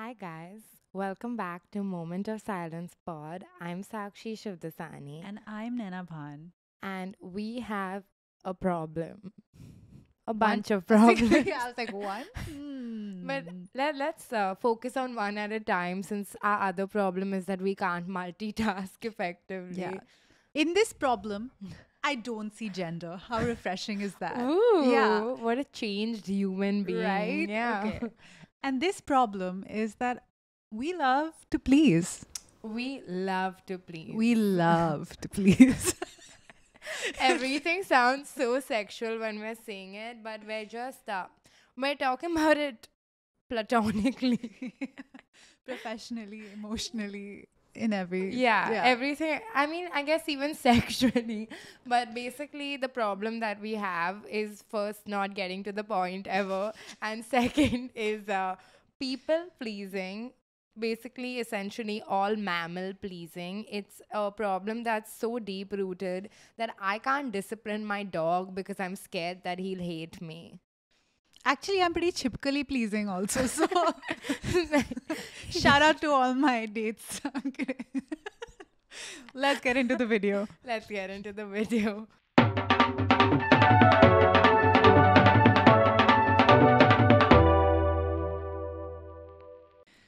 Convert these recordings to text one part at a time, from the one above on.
Hi, guys. Welcome back to Moment of Silence Pod. I'm Sakshi Shivdasani. And I'm Nina Bhan. And we have a problem. A bunch one. of problems. yeah, I was like, one? Hmm. But let, let's uh, focus on one at a time since our other problem is that we can't multitask effectively. Yeah. In this problem, I don't see gender. How refreshing is that? Ooh, yeah. what a changed human being. Right? Yeah. Okay. And this problem is that we love to please. We love to please. We love to please. Everything sounds so sexual when we're saying it, but we're just uh, we're talking about it platonically, professionally, emotionally, in every yeah, yeah, everything i mean i guess even sexually but basically the problem that we have is first not getting to the point ever and second is uh, people pleasing basically essentially all mammal pleasing it's a problem that's so deep rooted that i can't discipline my dog because i'm scared that he'll hate me Actually, I'm pretty chipkily pleasing also. So, shout out to all my dates. Let's get into the video. Let's get into the video.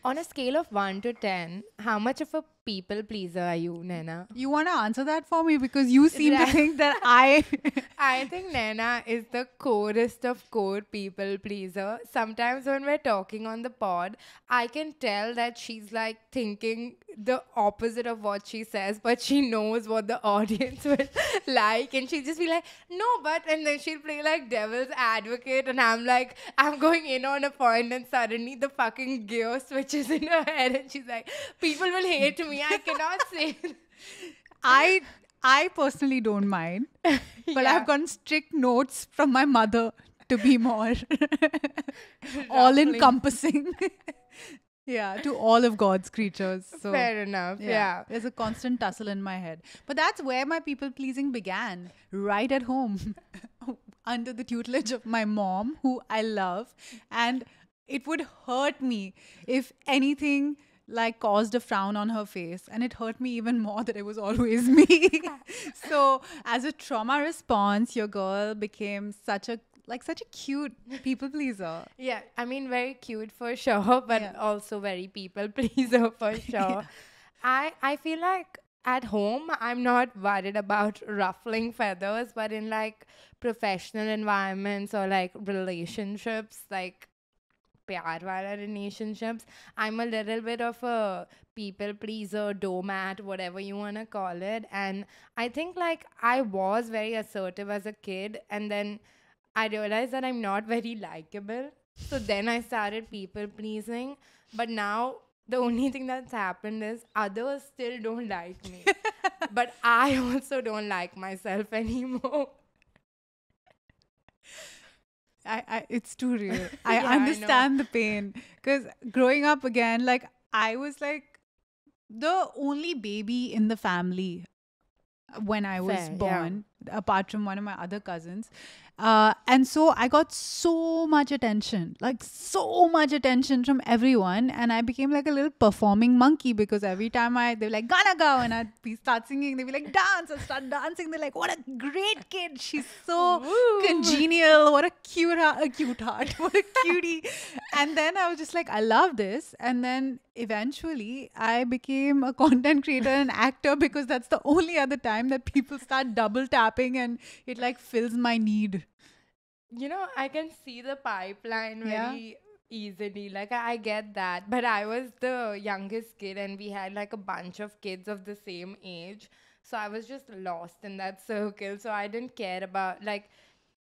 On a scale of 1 to 10, how much of a people pleaser are you, Nana? You want to answer that for me because you seem to think that I. I think Nana is the corest of core people pleaser. Sometimes when we're talking on the pod, I can tell that she's like thinking the opposite of what she says, but she knows what the audience will like, and she'll just be like, "No, but," and then she'll play like devil's advocate, and I'm like, I'm going in on a point, and suddenly the fucking gear switches in her head, and she's like, people will hate me. I cannot say. I I personally don't mind, but yeah. I've gotten strict notes from my mother to be more all encompassing. yeah, to all of God's creatures. So, Fair enough. Yeah, yeah. There's a constant tussle in my head. But that's where my people pleasing began, right at home, under the tutelage of my mom, who I love. And it would hurt me if anything like caused a frown on her face and it hurt me even more that it was always me so as a trauma response your girl became such a like such a cute people pleaser yeah i mean very cute for sure but yeah. also very people pleaser for sure yeah. i i feel like at home i'm not worried about ruffling feathers but in like professional environments or like relationships like प्यार relationships. I'm a little bit of a people pleaser, doormat, whatever you want to call it. And I think like I was very assertive as a kid and then I realized that I'm not very likable. So then I started people pleasing. But now the only thing that's happened is others still don't like me. but I also don't like myself anymore. I, I it's too real. I yeah, understand I the pain because growing up again, like I was like the only baby in the family when I was Fair, born apart from one of my other cousins. Uh, and so I got so much attention, like so much attention from everyone. And I became like a little performing monkey because every time I, they were like, gonna go. And I'd be start singing, they'd be like, dance. I'd start dancing. They're like, what a great kid. She's so Ooh. congenial. What a cute, a cute heart. What a cutie. and then I was just like, I love this. And then eventually I became a content creator and actor because that's the only other time that people start double tapping and it like fills my need. You know, I can see the pipeline very yeah. easily. Like I, I get that. But I was the youngest kid and we had like a bunch of kids of the same age. So I was just lost in that circle. So I didn't care about like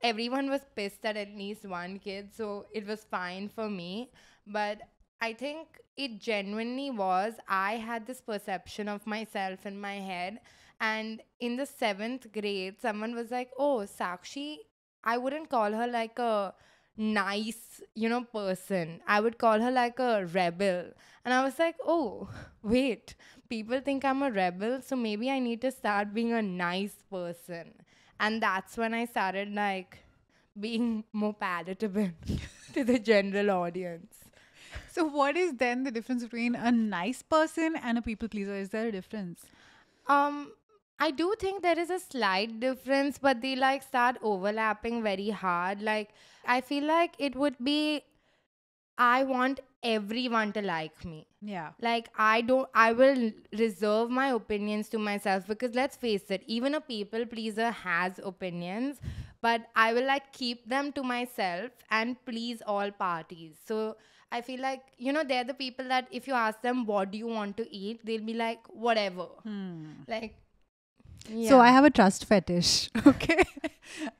everyone was pissed at at least one kid, so it was fine for me. But I think it genuinely was. I had this perception of myself in my head and in the seventh grade, someone was like, Oh, Sakshi, I wouldn't call her like a nice, you know, person. I would call her like a rebel. And I was like, oh, wait, people think I'm a rebel, so maybe I need to start being a nice person. And that's when I started like being more palatable to the general audience. So, what is then the difference between a nice person and a people pleaser? Is there a difference? Um, I do think there is a slight difference, but they like start overlapping very hard. Like, I feel like it would be I want everyone to like me. Yeah. Like I don't I will reserve my opinions to myself because let's face it, even a people pleaser has opinions, but I will like keep them to myself and please all parties. So I feel like, you know, they're the people that if you ask them what do you want to eat, they'll be like, whatever. Hmm. Like so I have a trust fetish. Okay.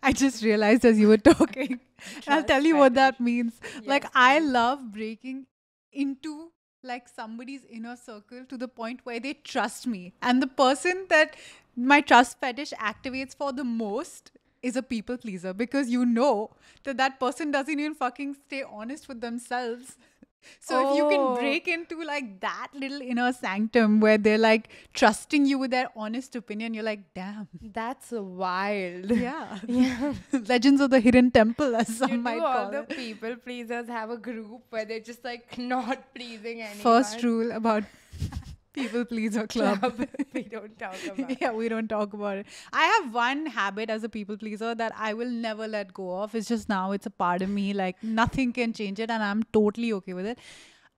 I just realized as you were talking. I'll tell you fetish. what that means. Yes. Like I love breaking into like somebody's inner circle to the point where they trust me. And the person that my trust fetish activates for the most is a people pleaser because you know that that person doesn't even fucking stay honest with themselves. So oh. if you can oh. break into like that little inner sanctum where they're like trusting you with their honest opinion, you're like, damn. That's wild. Yeah. yeah. Legends of the Hidden Temple, as some you might do all the people pleasers have a group where they're just like not pleasing anyone. First rule about people pleaser club. club. we don't talk about. yeah, we don't talk about it. I have one habit as a people pleaser that I will never let go of. It's just now it's a part of me. Like nothing can change it, and I'm totally okay with it.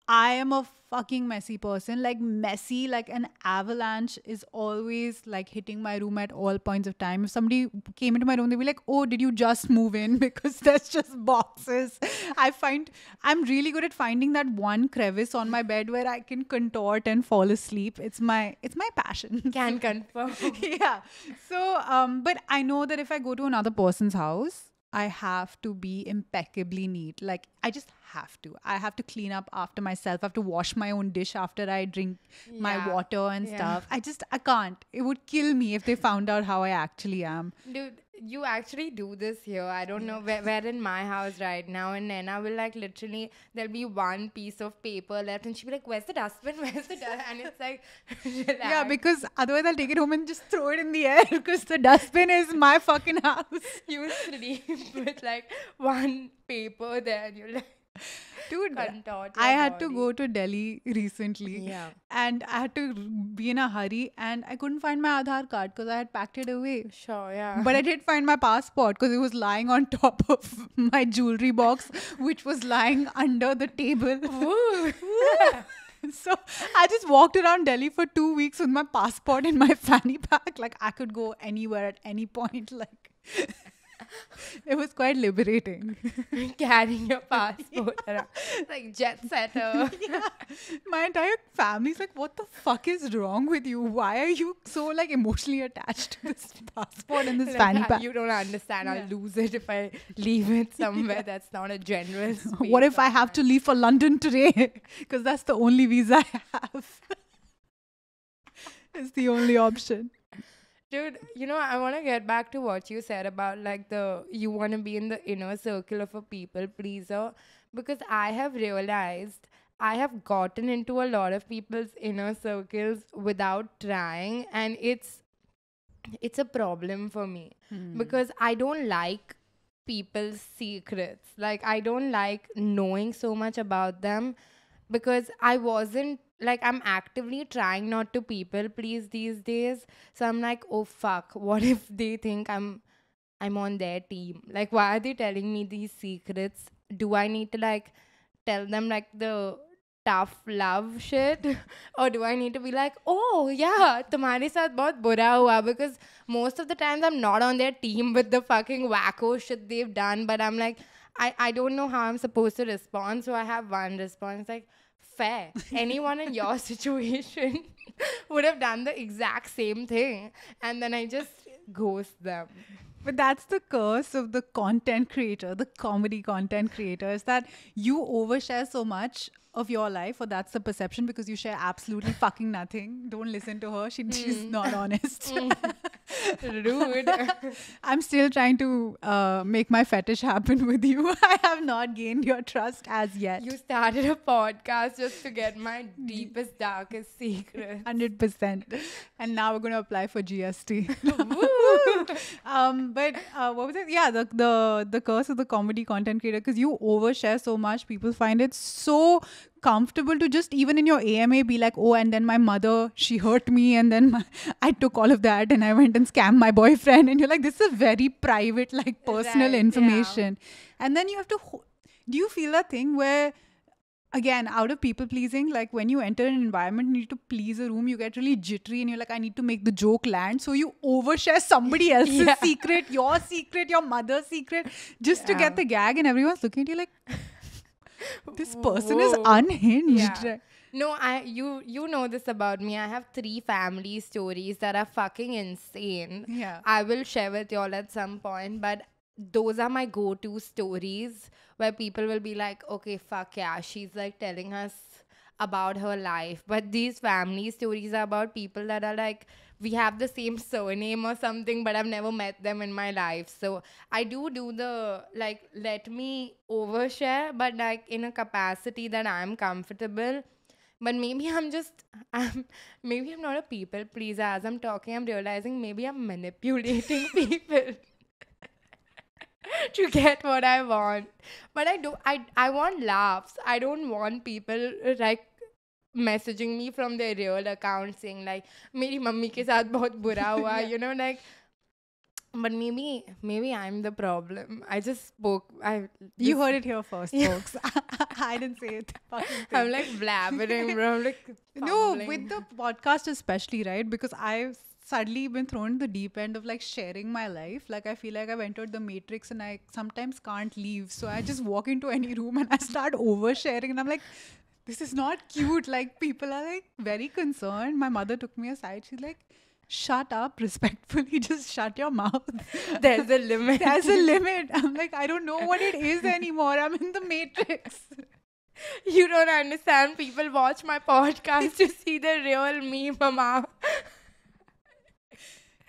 I am a fucking messy person. Like messy, like an avalanche is always like hitting my room at all points of time. If somebody came into my room, they'd be like, "Oh, did you just move in?" Because there's just boxes. I find I'm really good at finding that one crevice on my bed where I can contort and fall asleep. It's my it's my passion. Can confirm. yeah. So, um, but I know that if I go to another person's house, I have to be impeccably neat. Like I just have to. I have to clean up after myself. I have to wash my own dish after I drink yeah. my water and yeah. stuff. I just, I can't. It would kill me if they found out how I actually am. Dude, you actually do this here. I don't know. We're, in my house right now, and Nana will like literally, there'll be one piece of paper left, and she'll be like, Where's the dustbin? Where's the dustbin? And it's like, Relax. Yeah, because otherwise I'll take it home and just throw it in the air because the dustbin is my fucking house. You sleep with like one paper there, and you're like, Dude, I had to go to Delhi recently. Yeah. And I had to be in a hurry and I couldn't find my Aadhaar card because I had packed it away. Sure, yeah. But I did find my passport because it was lying on top of my jewelry box, which was lying under the table. Ooh. so I just walked around Delhi for two weeks with my passport in my fanny pack. Like I could go anywhere at any point. Like it was quite liberating. Carrying your passport around. Like jet setter. Yeah. My entire family's like, what the fuck is wrong with you? Why are you so like emotionally attached to this passport and this like, fanny pack? You don't understand. Yeah. I'll lose it if I leave it somewhere yeah. that's not a generous. What if I have to leave for London today? Because that's the only visa I have. it's the only option. Dude, you know, I want to get back to what you said about like the you want to be in the inner circle of a people pleaser because I have realized I have gotten into a lot of people's inner circles without trying and it's it's a problem for me mm. because I don't like people's secrets. Like I don't like knowing so much about them because I wasn't like I'm actively trying not to people please these days. So I'm like, oh fuck, what if they think I'm I'm on their team? Like why are they telling me these secrets? Do I need to like tell them like the tough love shit or do I need to be like oh yeah tumhare saath bahut bura hua because most of the times I'm not on their team with the fucking wacko shit they've done but I'm like I I don't know how I'm supposed to respond so I have one response like fair. Anyone in your situation would have done the exact same thing. And then I just ghost them. But that's the curse of the content creator, the comedy content creator, is that you overshare so much of your life, or that's the perception because you share absolutely fucking nothing. Don't listen to her. She, mm. She's hmm. not honest. Hmm. Rude. I'm still trying to uh, make my fetish happen with you. I have not gained your trust as yet. You started a podcast just to get my deepest, darkest secret. 100%. And now we're going to apply for GST. um, but uh, what was it? Yeah, the the the curse of the comedy content creator because you overshare so much. People find it so comfortable to just even in your AMA be like, oh, and then my mother she hurt me, and then my, I took all of that and I went and scammed my boyfriend, and you're like, this is very private, like personal right, information, yeah. and then you have to. Do you feel that thing where again out of people pleasing like when you enter an environment you need to please a room you get really jittery and you're like i need to make the joke land so you overshare somebody else's yeah. secret your secret your mother's secret just yeah. to get the gag and everyone's looking at you like this person Whoa. is unhinged yeah. No, I you you know this about me. I have three family stories that are fucking insane. Yeah. I will share with y'all at some point, but those are my go-to stories where people will be like, okay, fuck yeah, she's like telling us about her life. But these family stories are about people that are like, we have the same surname or something, but I've never met them in my life. So I do do the like, let me overshare, but like in a capacity that I'm comfortable. But maybe I'm just, I'm, maybe I'm not a people pleaser. As I'm talking, I'm realizing maybe I'm manipulating people. to get what I want. But I do I I want laughs. I don't want people uh, like messaging me from their real account saying like मेरी mummy के साथ बहुत बुरा हुआ you know like but maybe maybe I'm the problem. I just spoke. I just you heard it here first, yeah. folks. I didn't say it. I'm like blabbering, bro. I'm like fumbling. no with the podcast especially, right? Because I've suddenly been thrown in the deep end of like sharing my life. Like I feel like I've entered the matrix and I sometimes can't leave. So I just walk into any room and I start oversharing and I'm like, this is not cute. Like people are like very concerned. My mother took me aside. She's like, shut up respectfully just shut your mouth there's a limit there's a limit i'm like i don't know what it is anymore i'm in the matrix you don't understand people watch my podcast to see the real me mama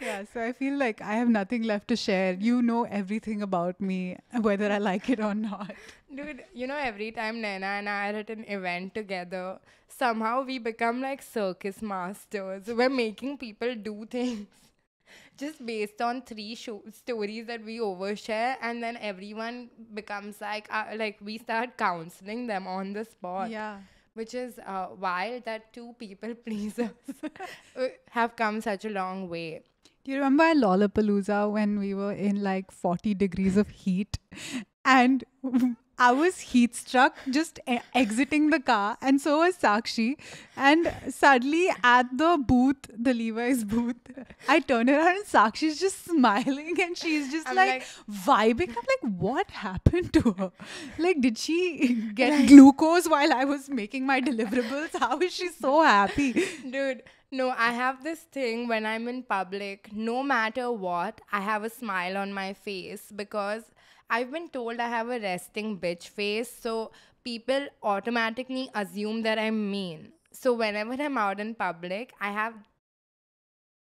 yeah, so I feel like I have nothing left to share. You know everything about me, whether I like it or not. Dude, you know, every time Nana and I are at an event together, somehow we become like circus masters. We're making people do things just based on three show- stories that we overshare and then everyone becomes like uh, like we start counseling them on the spot yeah which is uh, wild that two people pleasers have come such a long way do you remember at Lollapalooza when we were in like 40 degrees of heat and I was heat struck just e- exiting the car, and so was Sakshi. And suddenly, at the booth, the Levi's booth, I turn around and Sakshi's just smiling and she's just like, like, vibing. I'm like, what happened to her? Like, did she get glucose while I was making my deliverables? How is she so happy? Dude, no, I have this thing when I'm in public, no matter what, I have a smile on my face because I've been told I have a resting bitch face. So people automatically assume that I'm mean. So whenever I'm out in public, I have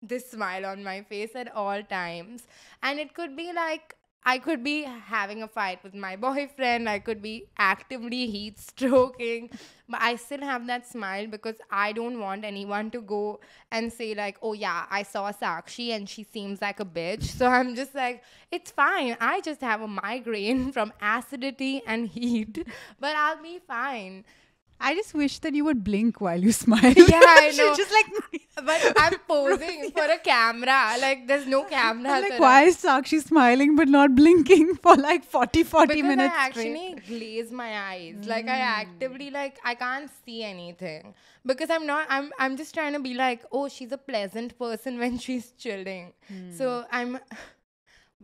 this smile on my face at all times. And it could be like I could be having a fight with my boyfriend. I could be actively heat stroking. But I still have that smile because I don't want anyone to go and say, like, oh, yeah, I saw Sakshi and she seems like a bitch. So I'm just like, it's fine. I just have a migraine from acidity and heat, but I'll be fine. I just wish that you would blink while you smile. Yeah, I know. just like, but I'm posing for a camera. Like, there's no camera. I'm like, why is Sakshi smiling but not blinking for like 40, 40 because minutes? I actually straight. glaze my eyes. Mm. Like, I mm. actively like I can't see anything because I'm not. I'm I'm just trying to be like, oh, she's a pleasant person when she's chilling. Mm. So hmm. I'm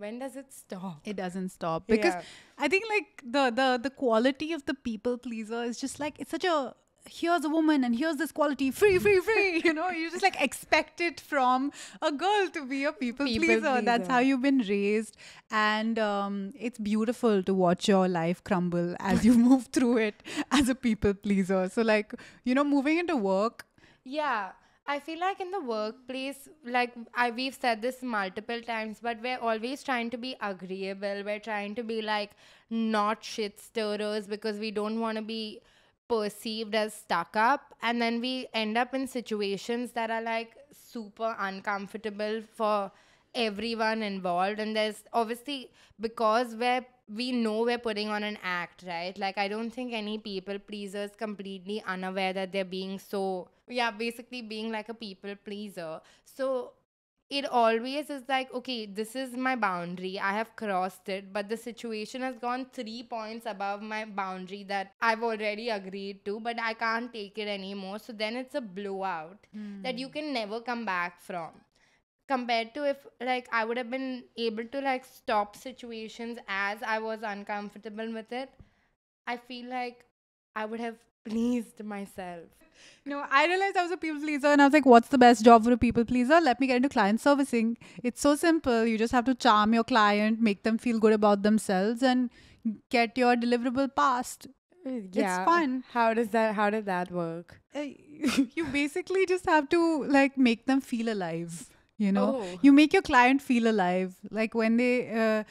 when does it stop it doesn't stop because yeah. i think like the the the quality of the people pleaser is just like it's such a here's a woman and here's this quality free free free you know you just like expect it from a girl to be a people, people pleaser. pleaser. that's how you've been raised and um, it's beautiful to watch your life crumble as you move through it as a people pleaser so like you know moving into work yeah I feel like in the workplace, like I we've said this multiple times, but we're always trying to be agreeable. We're trying to be like not shit stirrers because we don't want to be perceived as stuck up and then we end up in situations that are like super uncomfortable for everyone involved and there's obviously because we're we know we're putting on an act, right? Like, I don't think any people pleasers completely unaware that they're being so, yeah, basically being like a people pleaser. So, it always is like, okay, this is my boundary. I have crossed it, but the situation has gone three points above my boundary that I've already agreed to, but I can't take it anymore. So then it's a blowout mm. that you hmm. can never come back from compared to if like I would have been able to like stop situations as I was uncomfortable with it, I feel like I would have pleased myself. No, I realized I was a people pleaser and I was like, what's the best job for a people pleaser? Let me get into client servicing. It's so simple. You just have to charm your client, make them feel good about themselves, and get your deliverable passed. Yeah. It's fun. How does that how did that work? Uh, you basically just have to like make them feel alive you know oh. you make your client feel alive like when they uh,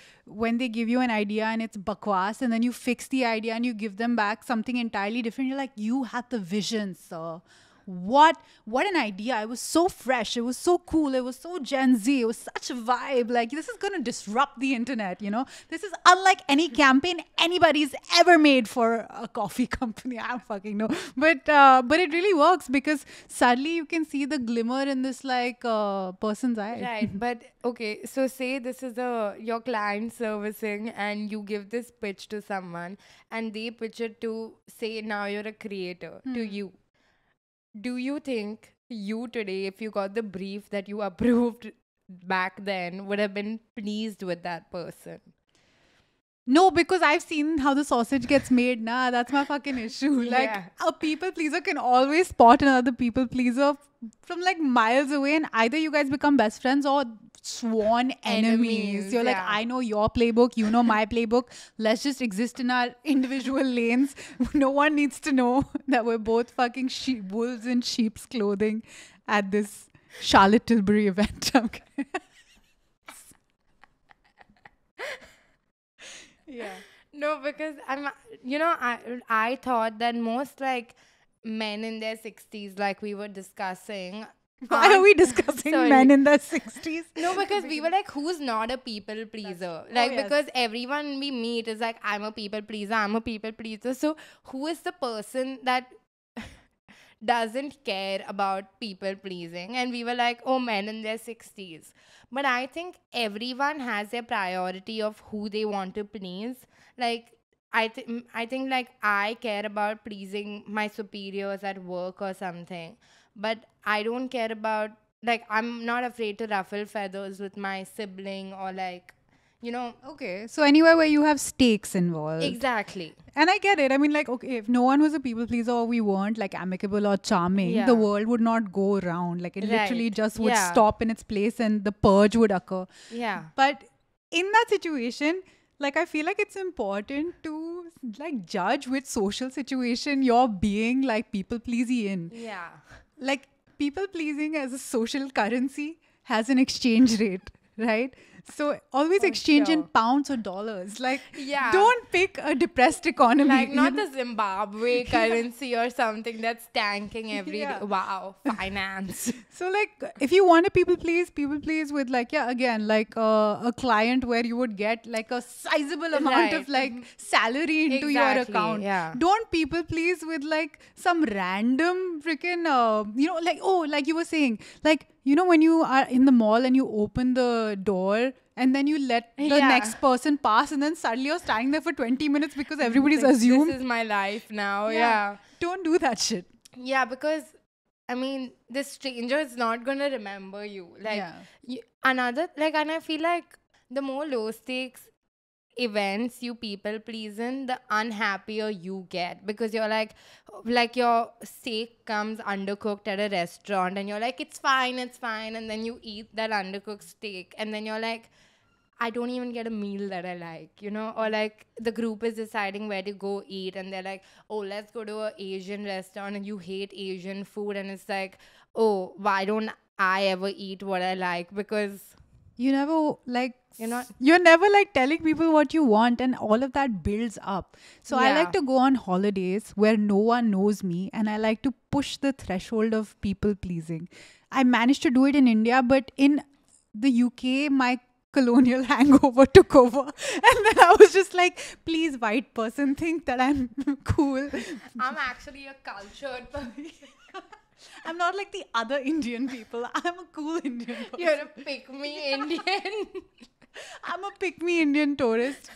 when they give you an idea and it's bakwas and then you fix the idea and you give them back something entirely different you're like you had the vision sir so what what an idea. It was so fresh. It was so cool. It was so Gen Z. It was such a vibe. Like this is going to disrupt the internet, you know. This is unlike any campaign anybody's ever made for a coffee company. I don't fucking know. But uh, but it really works because suddenly you can see the glimmer in this like uh, person's eye. Right. But okay, so say this is a your client servicing and you give this pitch to someone and they pitch it to say now you're a creator mm. to hmm. you do you think you today, if you got the brief that you approved back then, would have been pleased with that person? No, because I've seen how the sausage gets made. Nah, that's my fucking issue. Like yeah. a people pleaser can always spot another people pleaser from like miles away, and either you guys become best friends or sworn enemies. enemies. You're yeah. like, I know your playbook, you know my playbook. Let's just exist in our individual lanes. No one needs to know that we're both fucking sheep, wolves in sheep's clothing at this Charlotte Tilbury event. yeah. No, because I'm, you know, I I thought that most like men in their 60s like we were discussing why are we discussing men in the 60s? No, because we were like, who's not a people pleaser? like, oh, yes. because everyone we meet is like, I'm a people pleaser, I'm a people pleaser. So, who is the person that doesn't care about people pleasing? And we were like, oh, men in their 60s. But I think everyone has their priority of who they want to please. Like, I think I think like I care about pleasing my superiors at work or something but I don't care about like I'm not afraid to ruffle feathers with my sibling or like you know okay so anywhere where you have stakes involved exactly and i get it i mean like okay if no one was a people pleaser or we weren't like amicable or charming yeah. the world would not go around like it right. literally just would yeah. stop in its place and the purge would occur yeah but in that situation like i feel like it's important to like judge which social situation you're being like people pleasy in yeah like people pleasing as a social currency has an exchange rate, right? So always For oh, exchange sure. in pounds or dollars. Like, yeah. don't pick a depressed economy. Like not the Zimbabwe currency yeah. or something that's tanking every yeah. day. Wow, finance. so like, if you want a people please, people please with like yeah, again like uh, a client where you would get like a sizable amount right. of like mm-hmm. salary into exactly. your account. Yeah. Don't people please with like some random freaking uh, you know like oh like you were saying like you know when you are in the mall and you open the door and then you let the yeah. next person pass and then suddenly you're standing there for 20 minutes because mm, everybody's like, assumed this is my life now yeah. yeah. don't do that shit yeah because i mean the stranger is not going to remember you like yeah. you, another like and i feel like the more low stakes events you people please in, the unhappier you get because you're like, like your steak comes undercooked at a restaurant and you're like, it's fine, it's fine. And then you eat that undercooked steak and then you're like, I don't even get a meal that I like, you know, or like the group is deciding where to go eat and they're like, oh, let's go to an Asian restaurant and you hate Asian food. And it's like, oh, why don't I ever eat what I like? Because you never like you're not you're never like telling people what you want and all of that builds up so yeah. i like to go on holidays where no one knows me and i like to push the threshold of people pleasing i managed to do it in india but in the uk my colonial hangover took over and then i was just like please white person think that i'm cool i'm actually a cultured person I'm not like the other Indian people. I'm a cool Indian person. You're a pick me Indian. I'm a pick me Indian tourist.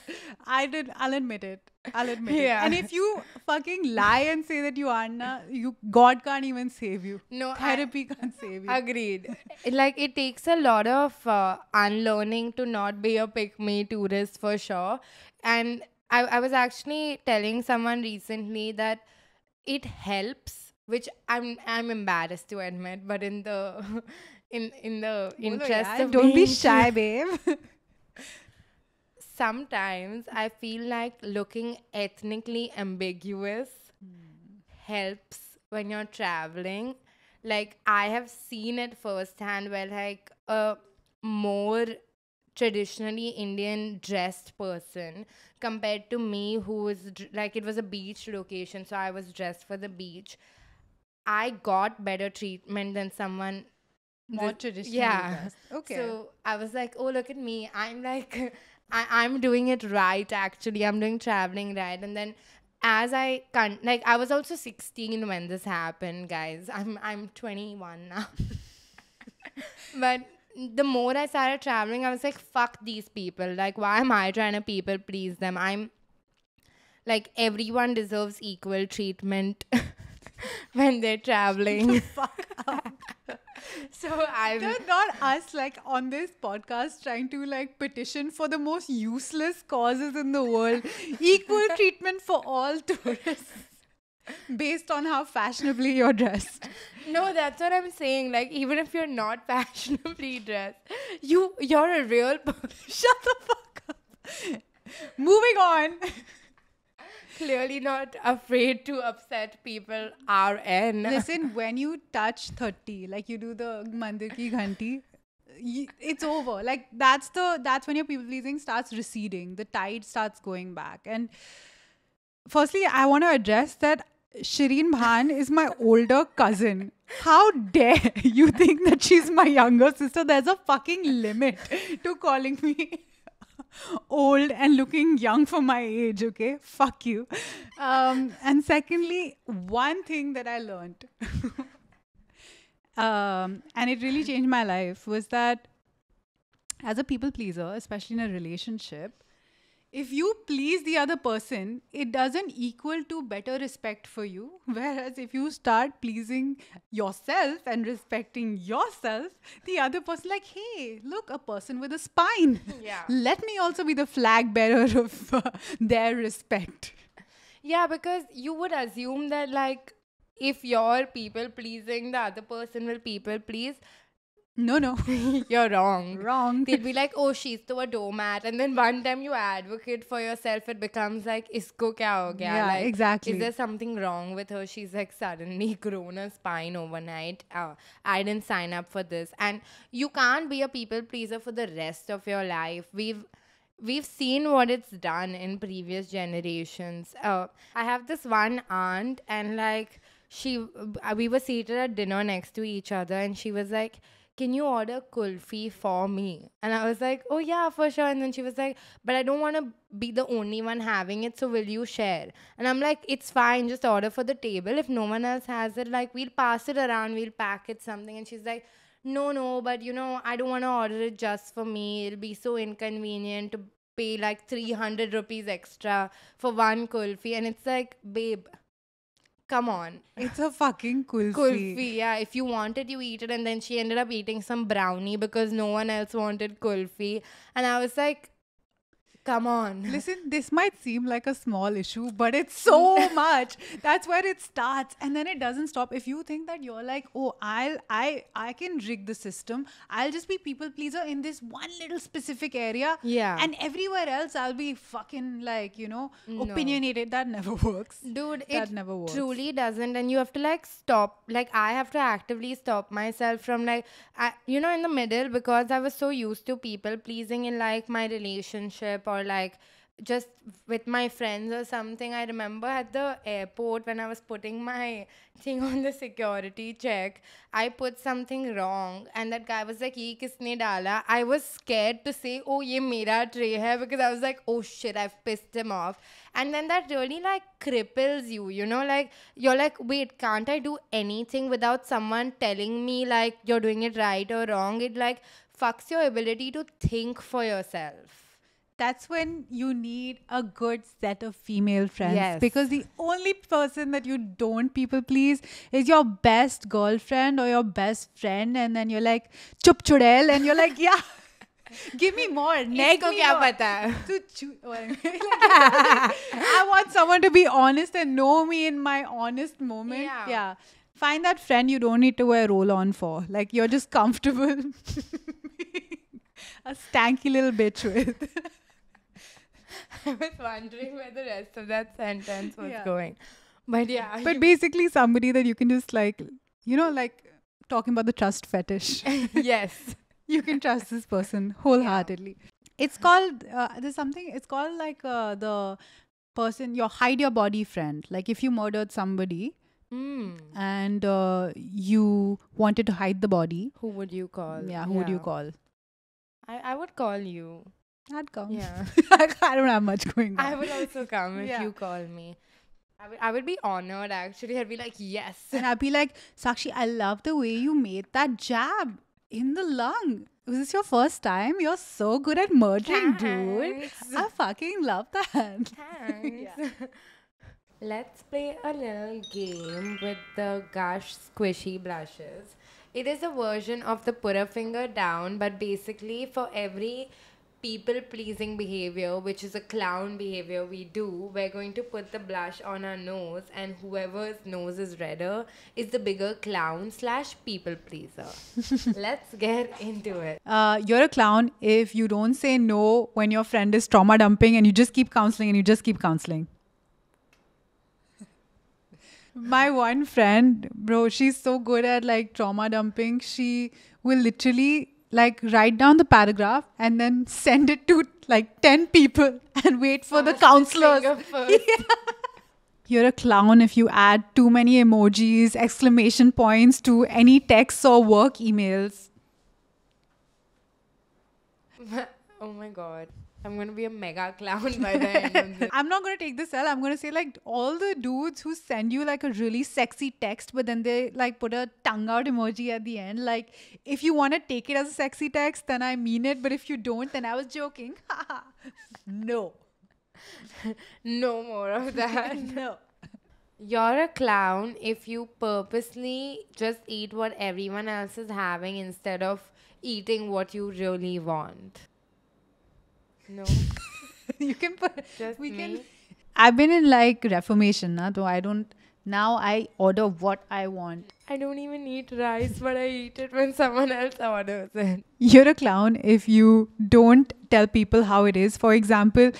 I did. I'll admit it. I'll admit yeah. it. And if you fucking lie and say that you aren't, you God can't even save you. No, therapy I, can't save you. Agreed. like it takes a lot of uh, unlearning to not be a pick me tourist for sure. And I, I was actually telling someone recently that it helps which I'm I'm embarrassed to admit, but in the in in the interest yeah, of don't being, be shy, babe. sometimes I feel like looking ethnically ambiguous helps when you're traveling. Like I have seen it firsthand where like a more traditionally Indian dressed person compared to me who was like it was a beach location so I was dressed for the beach. I got better treatment than someone more traditional. Yeah. Dressed. Okay. So I was like, oh look at me. I'm like I, am doing it right actually. I'm doing traveling right. And then as I can like I was also 16 when this happened, guys. I'm I'm 21 now. but the more I started traveling, I was like, fuck these people. Like, why am I trying to people please them? I'm like everyone deserves equal treatment when they're traveling. fuck up. so I'm not us like on this podcast trying to like petition for the most useless causes in the world. Equal treatment for all tourists based on how fashionably you're dressed. No, that's what I'm saying. Like even if you're not fashionably dressed, you you're a real person. Shut the fuck up. Moving on clearly not afraid to upset people. RN. Listen, when you touch 30, like you do the mandir ki ghanti, it's over. Like that's the that's when your people pleasing starts receding. The tide starts going back. And firstly, I want to address that Shireen Bhan is my older cousin. How dare you think that she's my younger sister? There's a fucking limit to calling me old and looking young for my age, okay? Fuck you. Um, and secondly, one thing that I learned, um, and it really changed my life, was that as a people pleaser, especially in a relationship, if you please the other person, it doesn't equal to better respect for you. Whereas if you start pleasing yourself and respecting yourself, the other person, like, hey, look, a person with a spine. Yeah. Let me also be the flag bearer of uh, their respect. Yeah, because you would assume that, like, if you're people pleasing the other person will people please no, no. You're wrong. Wrong. They'd be like, oh, she's to a doormat. And then one time you advocate for yourself, it becomes like, isko kya ho gaya? Yeah, like, exactly. Is there something wrong with her? She's like suddenly grown a spine overnight. Uh, I didn't sign up for this. And you can't be a people pleaser for the rest of your life. We've we've seen what it's done in previous generations. Uh, I have this one aunt and like she, uh, we were seated at dinner next to each other and she was like, can you order kulfi for me? And I was like, oh yeah, for sure. And then she was like, but I don't want to be the only one having it, so will you share? And I'm like, it's fine, just order for the table. If no one else has it, like we'll pass it around, we'll pack it something. And she's like, no, no, but you know, I don't want to order it just for me. It'll be so inconvenient to pay like 300 rupees extra for one kulfi. And it's like, babe Come on. It's a fucking kulfi. Kulfi, yeah. If you want it, you eat it. And then she ended up eating some brownie because no one else wanted kulfi. And I was like, Come on. Listen, this might seem like a small issue, but it's so much. That's where it starts and then it doesn't stop. If you think that you're like, "Oh, I'll I I can rig the system. I'll just be people pleaser in this one little specific area." Yeah. And everywhere else I'll be fucking like, you know, no. opinionated. That never works. Dude, that never works. Truly doesn't and you have to like stop. Like I have to actively stop myself from like I, you know in the middle because I was so used to people pleasing in like my relationship or like just with my friends or something. I remember at the airport when I was putting my thing on the security check, I put something wrong, and that guy was like, "Ye kisne dala?" I was scared to say, "Oh, ye mera tray hai," because I was like, "Oh shit, I've pissed him off." And then that really like cripples you, you know, like you're like, "Wait, can't I do anything without someone telling me like you're doing it right or wrong?" It like fucks your ability to think for yourself that's when you need a good set of female friends yes. because the only person that you don't people please is your best girlfriend or your best friend and then you're like chup chudel and you're like yeah give me more नए को I want someone to be honest and know me in my honest moment yeah, yeah. find that friend you don't need to wear roll on for like you're just comfortable a stanky little bitch with I was wondering where the rest of that sentence was yeah. going. But yeah. But basically, somebody that you can just like, you know, like talking about the trust fetish. yes. you can trust this person wholeheartedly. Yeah. It's called, uh, there's something, it's called like uh, the person, your hide your body friend. Like if you murdered somebody, Mm. and uh, you wanted to hide the body, who would you call? Yeah, who yeah. would you call? I, I would call you. I'd come. Yeah. I don't have much going on. I would also come if yeah. you call me. I would, I would be honored actually. I'd be like, yes. And I'd be like, Sakshi, I love the way you made that jab in the lung. Was this your first time? You're so good at merging, dude. I fucking love that. Thanks. Let's play a little game with the Gush Squishy Blushes. It is a version of the put a finger down, but basically for every people pleasing behavior, which is a clown behavior we do, we're going to put the blush on our nose, and whoever's nose is redder is the bigger clown slash people pleaser. Let's get into it. Uh, you're a clown if you don't say no when your friend is trauma dumping and you just keep counseling and you just keep counseling. My one friend, bro, she's so good at like trauma dumping. She will literally like write down the paragraph and then send it to like 10 people and wait for the counselors yeah. you're a clown if you add too many emojis exclamation points to any texts or work emails oh my god I'm gonna be a mega clown by the end. I'm not gonna take this L. I'm gonna say like all the dudes who send you like a really sexy text, but then they like put a tongue out emoji at the end. Like if you wanna take it as a sexy text, then I mean it. But if you don't, then I was joking. no. no more of that. no. You're a clown if you purposely just eat what everyone else is having instead of eating what you really want. No. you can put. Just we me. can. I've been in like reformation, now though I don't. Now I order what I want. I don't even eat rice, but I eat it when someone else orders it. You're a clown if you don't tell people how it is. For example,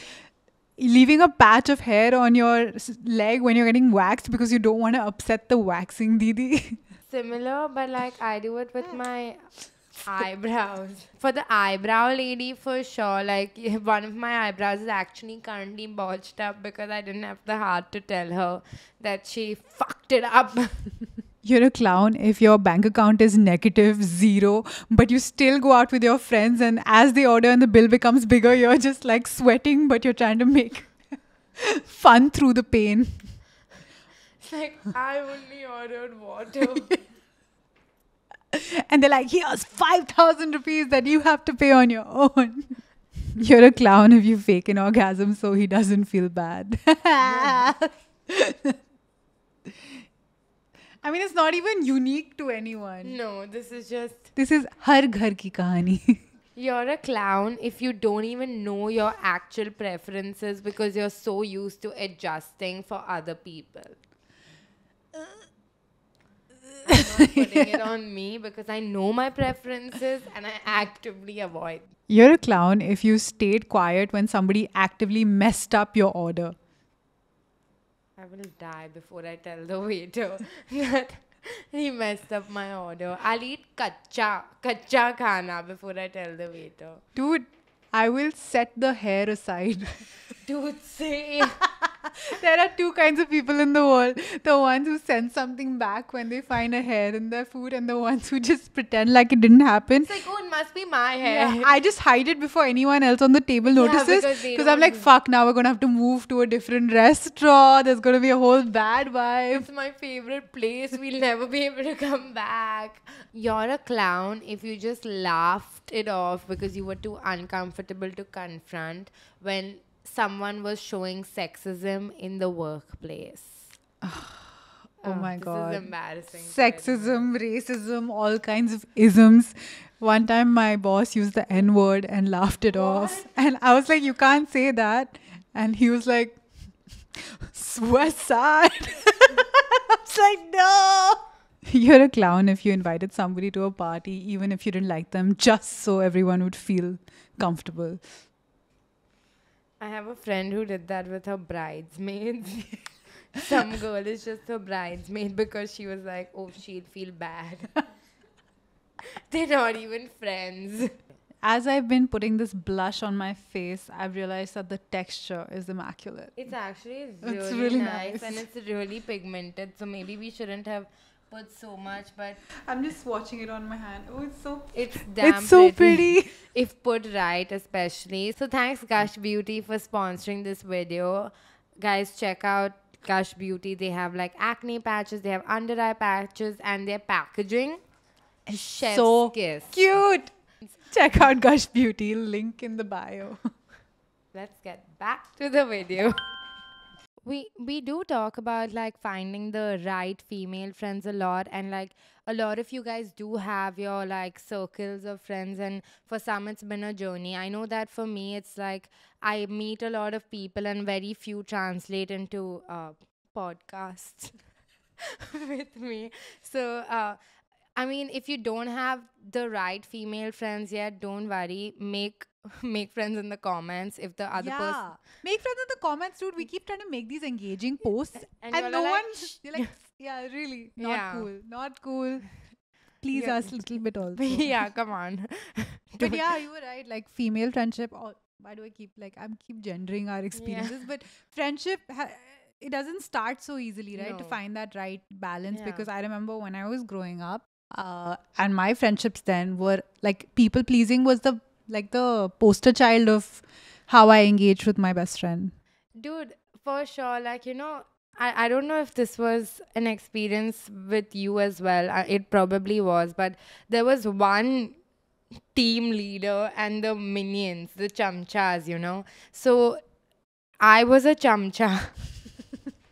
leaving a patch of hair on your leg when you're getting waxed because you don't want to upset the waxing didi. Similar, but like I do it with hmm. my eyebrows for the eyebrow lady for sure like one of my eyebrows is actually currently botched up because i didn't have the heart to tell her that she fucked it up you're a clown if your bank account is negative zero but you still go out with your friends and as the order and the bill becomes bigger you're just like sweating but you're trying to make fun through the pain it's like i only ordered water and they're like, here's 5,000 rupees that you have to pay on your own. You're a clown if you fake an orgasm so he doesn't feel bad. I mean, it's not even unique to anyone. No, this is just. This is har ghar ki kahani. You're a clown if you don't even know your actual preferences because you're so used to adjusting for other people. Uh. putting it on me because I know my preferences and I actively avoid. You're a clown if you stayed quiet when somebody actively messed up your order. I will die before I tell the waiter that he messed up my order. I'll eat kacha, kacha khana before I tell the waiter. Dude, I will set the hair aside. Dude, say. there are two kinds of people in the world the ones who send something back when they find a hair in their food, and the ones who just pretend like it didn't happen. It's like, oh, it must be my hair. Yeah, I just hide it before anyone else on the table notices. Yeah, because I'm like, fuck, now we're going to have to move to a different restaurant. There's going to be a whole bad vibe. It's my favorite place. We'll never be able to come back. You're a clown if you just laughed it off because you were too uncomfortable to confront when someone was showing sexism in the workplace. Ah, oh, oh, my this god this is embarrassing sexism racism all kinds of isms one time my boss used the n word and laughed it what? off and i was like you can't say that and he was like west side i was like no you're a clown if you invited somebody to a party even if you didn't like them just so everyone would feel comfortable I have a friend who did that with her bridesmaids. Some girl is just a bridesmaid because she was like, oh, she'd feel bad. They're not even friends. As I've been putting this blush on my face, I've realized that the texture is immaculate. It's actually really, it's really nice, nice and it's really pigmented. So maybe we shouldn't have put so much, but I'm just watching it on my hand. Oh, it's so it's damn it's so pretty. pretty. if put right, especially. So thanks Gush Beauty for sponsoring this video. Guys, check out Gush Beauty. They have like acne patches, they have under eye patches, and their packaging. is so kiss. cute. Check out Gush Beauty. Link in the bio. Let's get back to the video we we do talk about like finding the right female friends a lot and like a lot of you guys do have your like circles of friends and for some it's been a journey i know that for me it's like i meet a lot of people and very few translate into uh, podcasts with me so uh, I mean, if you don't have the right female friends yet, don't worry. Make make friends in the comments if the other yeah. person make friends in the comments dude we keep trying to make these engaging posts and, and no like, one you're like yeah really not yeah. cool not cool please yeah. us a little bit also yeah come on but yeah you were right like female friendship all, why do i keep like i'm keep gendering our experiences yeah. but friendship it doesn't start so easily right no. to find that right balance because i remember when i was growing up uh, and my friendships then were like people pleasing was the like the poster child of how I engage with my best friend. Dude, for sure. Like, you know, I, I don't know if this was an experience with you as well. I, it probably was, but there was one team leader and the minions, the chamchas, you know. So I was a chamcha.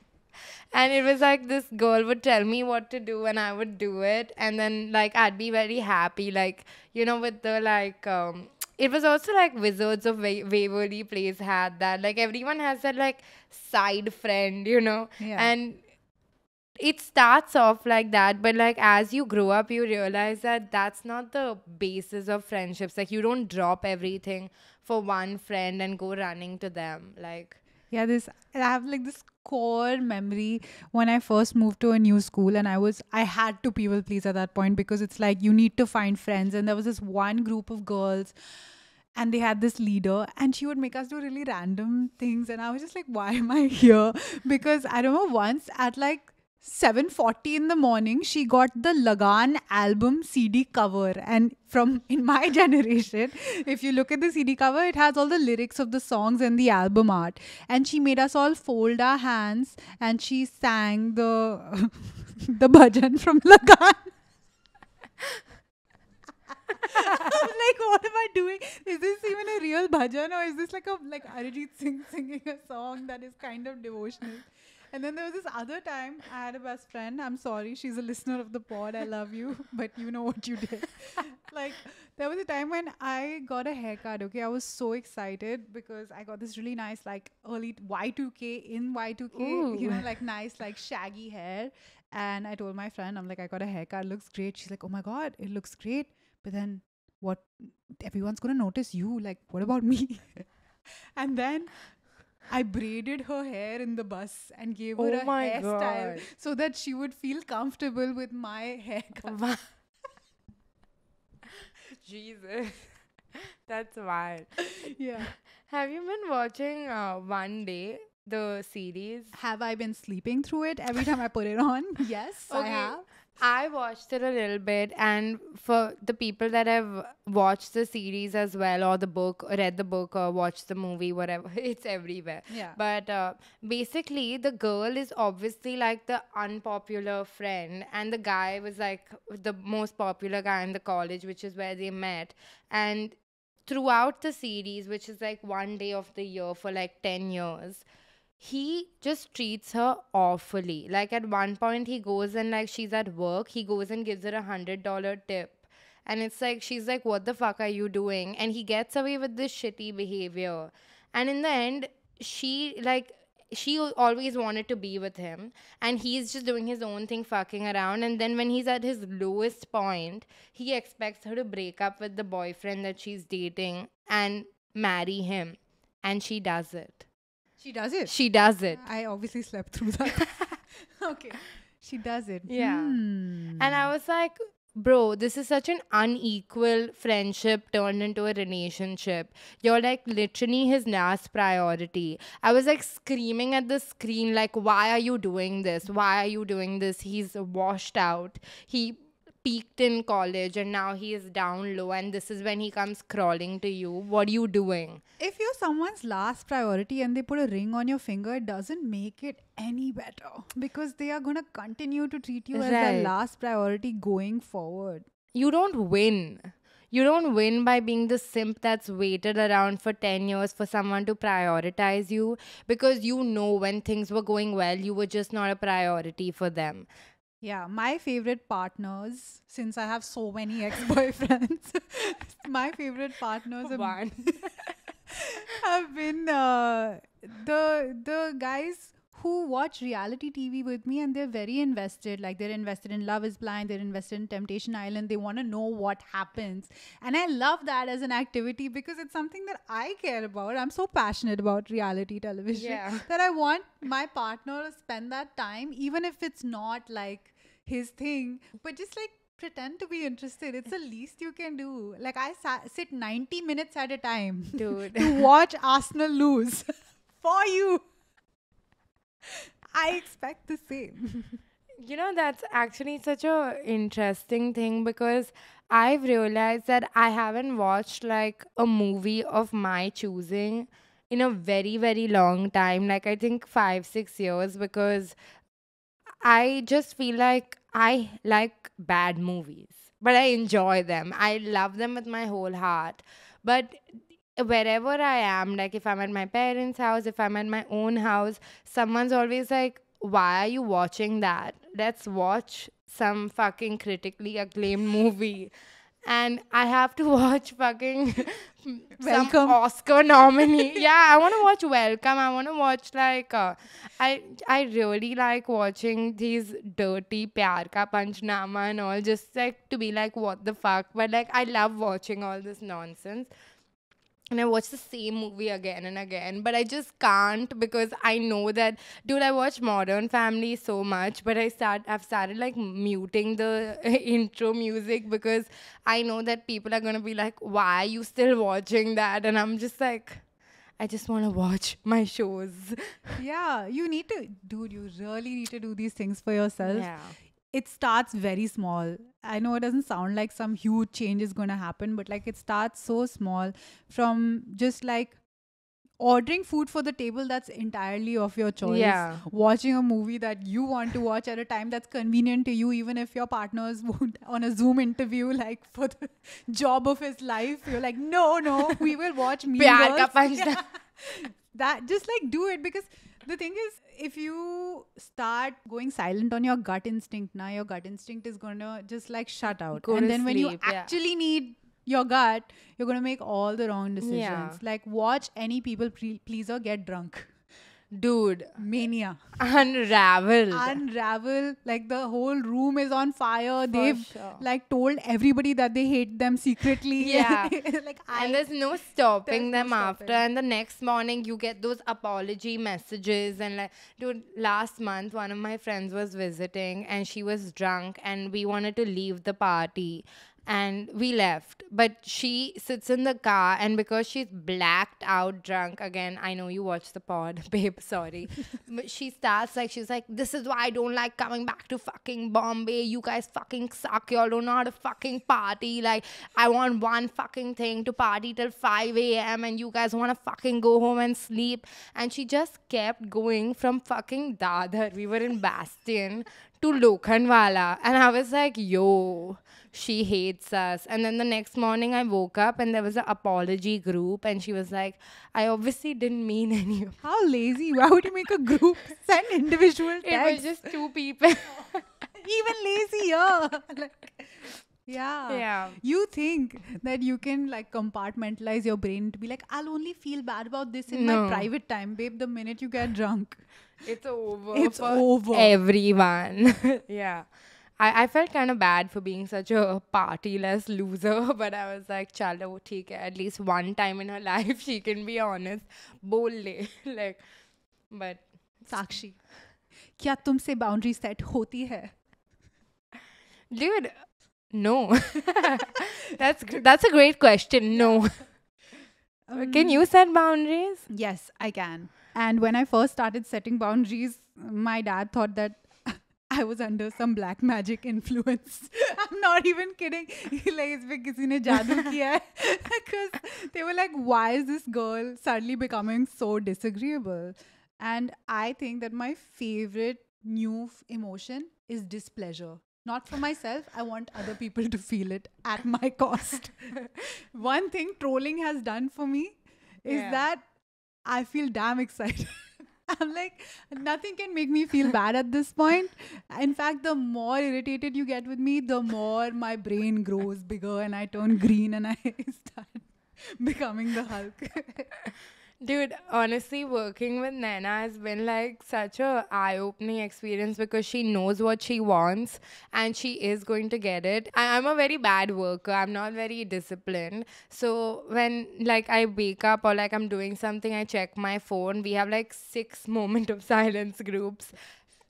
and it was like this girl would tell me what to do and I would do it. And then, like, I'd be very happy, like, you know, with the, like, um, it was also like Wizards of Wa- Waverly Place had that. Like everyone has that like side friend, you know? Yeah. And it starts off like that but like as you grow up you realize that that's not the basis of friendships like you don't drop everything for one friend and go running to them like yeah this i have like this core memory when i first moved to a new school and i was i had to people please at that point because it's like you need to find friends and there was this one group of girls and they had this leader and she would make us do really random things and i was just like why am i here because i remember once at like 7:40 in the morning she got the Lagan album CD cover and from in my generation if you look at the CD cover it has all the lyrics of the songs and the album art and she made us all fold our hands and she sang the the bhajan from Lagan I'm like, what am I doing? Is this even a real bhajan or is this like a like Arijit Singh singing a song that is kind of devotional? And then there was this other time I had a best friend. I'm sorry, she's a listener of the pod. I love you, but you know what you did. like there was a time when I got a haircut. Okay, I was so excited because I got this really nice like early Y2K in Y2K. Ooh. You know, like nice like shaggy hair. And I told my friend, I'm like, I got a haircut. It looks great. She's like, Oh my god, it looks great but then what everyone's gonna notice you like what about me and then I braided her hair in the bus and gave her oh a hairstyle God. so that she would feel comfortable with my haircut. Jesus. That's wild. Yeah. Have you been watching uh, One Day, the series? Have I been sleeping through it every time I put it on? Yes, okay. I have. I watched it a little bit, and for the people that have watched the series as well, or the book, or read the book, or watched the movie, whatever, it's everywhere. Yeah. But uh, basically, the girl is obviously like the unpopular friend, and the guy was like the most popular guy in the college, which is where they met. And throughout the series, which is like one day of the year for like 10 years, he just treats her awfully. Like at one point, he goes and like she's at work, he goes and gives her a hundred dollar tip. And it's like, she's like, what the fuck are you doing? And he gets away with this shitty behavior. And in the end, she like, she always wanted to be with him. And he's just doing his own thing, fucking around. And then when he's at his lowest point, he expects her to break up with the boyfriend that she's dating and marry him. And she does it. She does it. She does it. I obviously slept through that. okay. She does it. Yeah. Hmm. And I was like, bro, this is such an unequal friendship turned into a relationship. You're like literally his last priority. I was like screaming at the screen, like, why are you doing this? Why are you doing this? He's washed out. He peaked in college and now he is down low and this is when he comes crawling to you what are you doing if you're someone's last priority and they put a ring on your finger it doesn't make it any better because they are going to continue to treat you right. as their last priority going forward you don't win you don't win by being the simp that's waited around for 10 years for someone to prioritize you because you know when things were going well, you were just not a priority for them. Yeah, my favorite partners, since I have so many ex boyfriends, my favorite partners have, have been uh, the the guys who watch reality TV with me and they're very invested. Like they're invested in Love is Blind, they're invested in Temptation Island, they want to know what happens. And I love that as an activity because it's something that I care about. I'm so passionate about reality television yeah. that I want my partner to spend that time, even if it's not like his thing but just like pretend to be interested it's the least you can do like i sa- sit 90 minutes at a time dude to watch arsenal lose for you i expect the same you know that's actually such a interesting thing because i've realized that i haven't watched like a movie of my choosing in a very very long time like i think 5 6 years because i just feel like I like bad movies, but I enjoy them. I love them with my whole heart. But wherever I am, like if I'm at my parents' house, if I'm at my own house, someone's always like, why are you watching that? Let's watch some fucking critically acclaimed movie and I have to watch fucking some Oscar nominee. yeah, I want to watch Welcome. I want to watch like uh, I I really like watching these dirty pyar ka nama and all just like to be like what the fuck. But like I love watching all this nonsense and I watch the same movie again and again, but I just can't because I know that, dude, I watch Modern Family so much, but I start, I've started like muting the intro music because I know that people are gonna be like, why are you still watching that? And I'm just like, I just want to watch my shows. yeah, you need to, dude, you really need to do these things for yourself. Yeah it starts very small. I know it doesn't sound like some huge change is going to happen, but like it starts so small from just like ordering food for the table that's entirely of your choice yeah. watching a movie that you want to watch at a time that's convenient to you even if your partner's on a zoom interview like for the job of his life you're like no no we will watch me that just like do it because the thing is, if you start going silent on your gut instinct now, your gut instinct is gonna just like shut out. Go and then sleep, when you actually yeah. need your gut, you're gonna make all the wrong decisions. Yeah. Like watch any people pre- pleaser get drunk dude mania unravel unravel like the whole room is on fire For they've sure. like told everybody that they hate them secretly yeah like I, and there's no stopping there's them no after stopping. and the next morning you get those apology messages and like dude last month one of my friends was visiting and she was drunk and we wanted to leave the party and we left. But she sits in the car, and because she's blacked out, drunk again. I know you watch the pod, babe. Sorry, but she starts like she's like, "This is why I don't like coming back to fucking Bombay. You guys fucking suck. Y'all don't know how to fucking party. Like, I want one fucking thing to party till 5 a.m. and you guys want to fucking go home and sleep." And she just kept going from fucking Dadar. We were in Bastion to Lokhandwala, and I was like, "Yo." she hates us. And then the next morning I woke up and there was an apology group and she was like, I obviously didn't mean any of How lazy. Why would you make a group send individual texts? It was just two people. Even lazier. like, yeah. Yeah. You think that you can like compartmentalize your brain to be like, I'll only feel bad about this in no. my private time, babe, the minute you get drunk. It's over. It's over. Everyone. yeah. I, I felt kind of bad for being such a partyless loser, but I was like, chalo, theek hai. at least one time in her life she can be honest, boldly. like, but Sakshi, क्या तुमसे boundary set होती है? Dude, no. that's that's a great question. No. Um, can you set boundaries? Yes, I can. And when I first started setting boundaries, my dad thought that I was under some black magic influence. I'm not even kidding. like किसी ने जादू किया because they were like why is this girl suddenly becoming so disagreeable and I think that my favorite new emotion is displeasure not for myself i want other people to feel it at my cost one thing trolling has done for me is yeah. that i feel damn excited I'm like, nothing can make me feel bad at this point. In fact, the more irritated you get with me, the more my brain grows bigger and I turn green and I start becoming the Hulk. Dude, honestly, working with Nana has been like such a eye-opening experience because she knows what she wants and she is going to get it. I- I'm a very bad worker. I'm not very disciplined. So when like I wake up or like I'm doing something, I check my phone. We have like six moment of silence groups.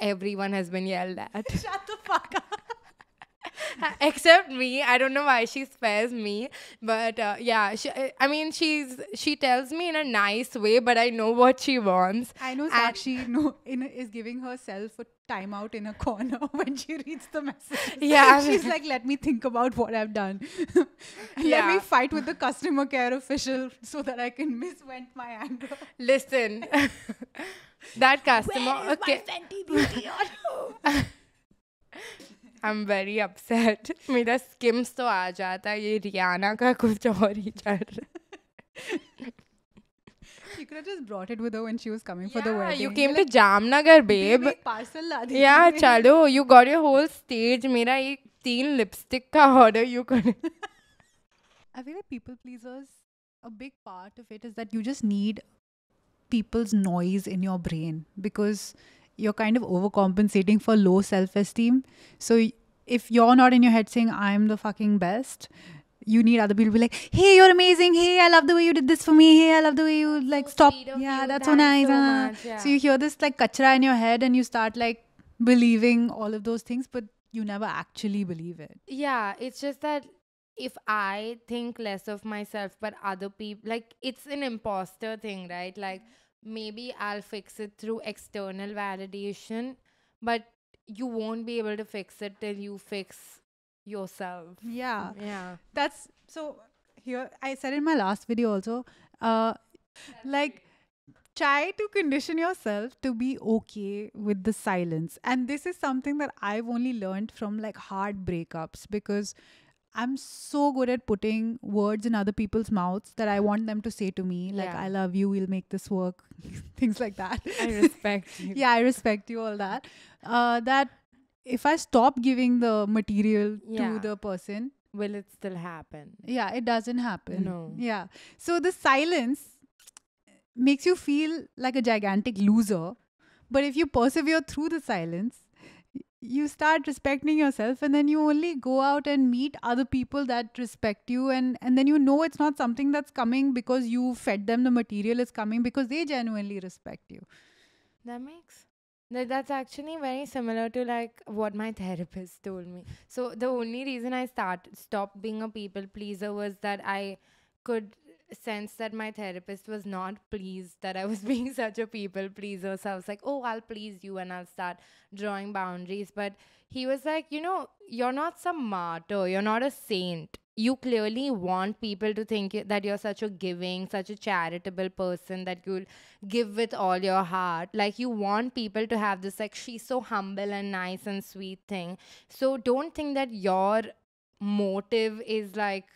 Everyone has been yelled at. Shut the fuck up. except me. I don't know why she spares me, but uh, yeah, she, uh, I mean, she's she tells me in a nice way, but I know what she wants. I know Sakshi no, in, is giving herself a timeout in a corner when she reads the message. Yeah, she's like, let me think about what I've done. let me fight with the customer care official so that I can misvent my anger. Listen, that customer. okay. I am very upset मेरा schemes तो आ जाता है ये रियाना का कुछ और ही चल रहा You could have just brought it with her when she was coming yeah, for the wedding. You came to Jamnagar, babe. Parcel Yeah, chalo. You got your whole stage. मेरा ek teen lipstick ka order you could. I feel like people pleasers. A big part of it is that you just need people's noise in your brain because you're kind of overcompensating for low self esteem. So if you're not in your head saying, I'm the fucking best, you need other people to be like, hey, you're amazing. Hey, I love the way you did this for me. Hey, I love the way you like so stop. Yeah, that's that so nice. So, much, yeah. so you hear this like kachra in your head and you start like believing all of those things, but you never actually believe it. Yeah, it's just that if I think less of myself, but other people, like it's an imposter thing, right? Like, maybe I'll fix it through external validation, but you won't be able to fix it till you fix yourself. Yeah. Yeah. That's so here I said in my last video also uh like Try to condition yourself to be okay with the silence. And this is something that I've only learned from like hard breakups because I'm so good at putting words in other people's mouths that I want them to say to me, like, yeah. I love you, we'll make this work, things like that. I respect you. yeah, I respect you, all that. Uh, that if I stop giving the material yeah. to the person, will it still happen? Yeah, it doesn't happen. No. Yeah. So the silence makes you feel like a gigantic loser. But if you persevere through the silence, you start respecting yourself and then you only go out and meet other people that respect you and and then you know it's not something that's coming because you fed them the material is coming because they genuinely respect you that makes that's actually very similar to like what my therapist told me so the only reason i start stopped being a people pleaser was that i could sense that my therapist was not pleased that I was being such a people pleaser. So I was like, oh, I'll please you and I'll start drawing boundaries. But he was like, you know, you're not some martyr, you're not a saint. You clearly want people to think that you're such a giving, such a charitable person that you'll give with all your heart. Like, you want people to have this, like, she's so humble and nice and sweet thing. So, don't think that your motive is like,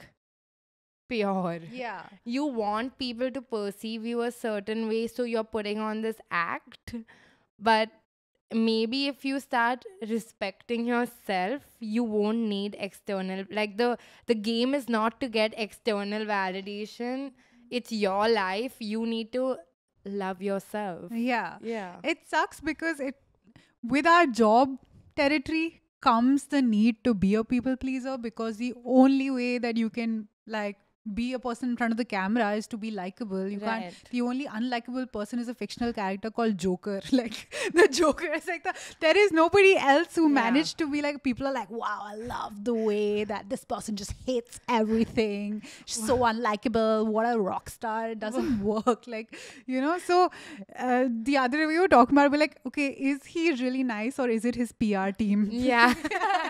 pure. Yeah. You want people to perceive you a certain way, so you're putting on this act. But maybe if you start respecting yourself, you won't need external like the the game is not to get external validation. It's your life. You need to love yourself. Yeah. Yeah. It sucks because it with our job territory comes the need to be a people pleaser because the only way that you can like be a person in front of the camera is to be likable. You right. can't. The only unlikable person is a fictional character called Joker. Like the Joker is like the, there is nobody else who yeah. managed to be like. People are like, wow, I love the way that this person just hates everything. She's so unlikable. What a rock star. It doesn't work. Like you know. So uh, the other way we were talking about, we're like, okay, is he really nice or is it his PR team? Yeah.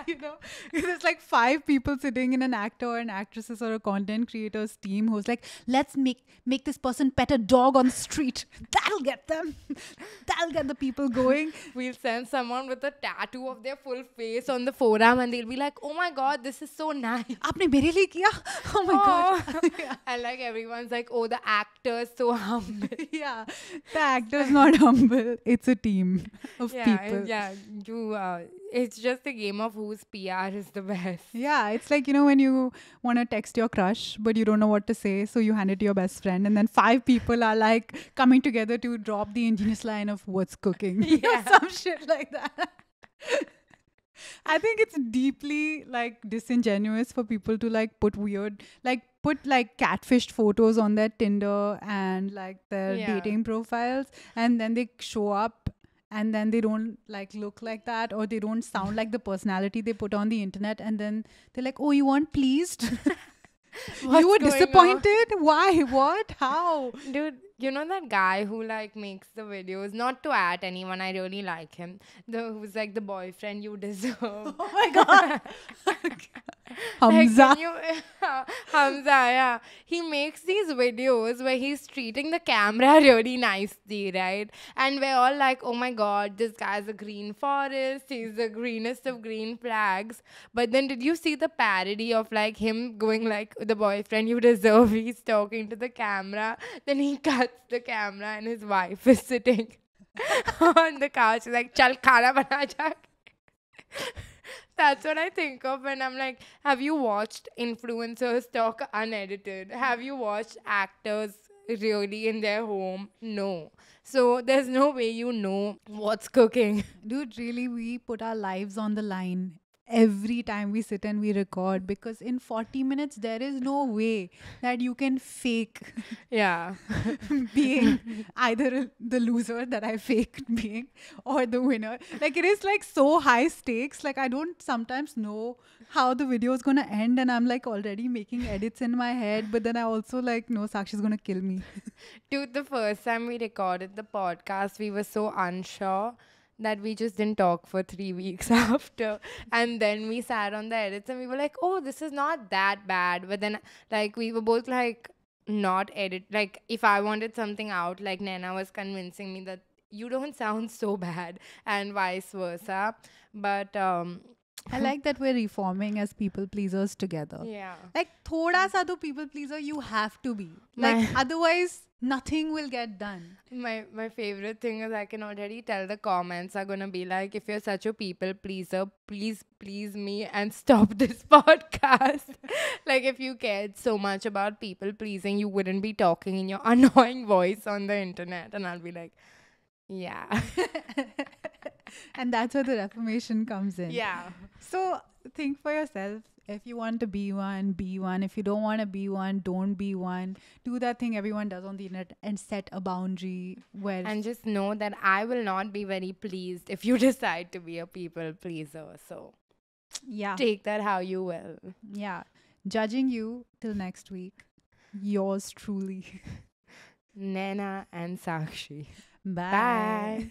you know, there's like five people sitting in an actor, an actresses, or a content creator creators team who's like, let's make make this person pet a dog on the street. That'll get them. That'll get the people going. we'll send someone with a tattoo of their full face on the forearm, and they'll be like, oh my god, this is so nice. आपने मेरे लिए किया? Oh my oh. god. I And like everyone's like, oh, the actor's so humble. yeah, the actor's not humble. It's a team of yeah, people. Yeah, you. Uh, it's just a game of whose PR is the best. Yeah, it's like, you know, when you want to text your crush, but you don't know what to say, so you hand it to your best friend, and then five people are like coming together to drop the ingenious line of what's cooking. Yeah. some shit like that. I think it's deeply like disingenuous for people to like put weird, like put like catfished photos on their Tinder and like their yeah. dating profiles, and then they show up and then they don't like look like that or they don't sound like the personality they put on the internet and then they're like oh you weren't pleased you were disappointed on? why what how dude you know that guy who like makes the videos not to at anyone i really like him the who's like the boyfriend you deserve oh my god hamza like, you, hamza yeah he makes these videos where he's treating the camera really nicely right and we're all like oh my god this guy's a green forest he's the greenest of green flags but then did you see the parody of like him going like the boyfriend you deserve he's talking to the camera then he cuts the camera and his wife is sitting on the couch like chal khana bana that's what I think of when I'm like, have you watched influencers talk unedited? Have you watched actors really in their home? No. So there's no way you know what's cooking. Dude, really, we put our lives on the line every time we sit and we record because in 40 minutes there is no way that you can fake yeah being either the loser that i faked being or the winner like it is like so high stakes like i don't sometimes know how the video is going to end and i'm like already making edits in my head but then i also like no is going to kill me dude the first time we recorded the podcast we were so unsure that we just didn't talk for three weeks after. And then we sat on the edits and we were like, oh, this is not that bad. But then, like, we were both like, not edit. Like, if I wanted something out, like, Nana was convincing me that you don't sound so bad, and vice versa. But, um, I like that we're reforming as people pleasers together. Yeah. Like thoda sa to people pleaser you have to be. Like my otherwise nothing will get done. My my favorite thing is I can already tell the comments are gonna be like, if you're such a people pleaser, please please me and stop this podcast. like if you cared so much about people pleasing, you wouldn't be talking in your annoying voice on the internet. And I'll be like, Yeah and that's where the reformation comes in yeah so think for yourself if you want to be one be one if you don't want to be one don't be one do that thing everyone does on the internet and set a boundary where and just know that i will not be very pleased if you decide to be a people pleaser so yeah take that how you will yeah judging you till next week yours truly nana and sakshi bye, bye.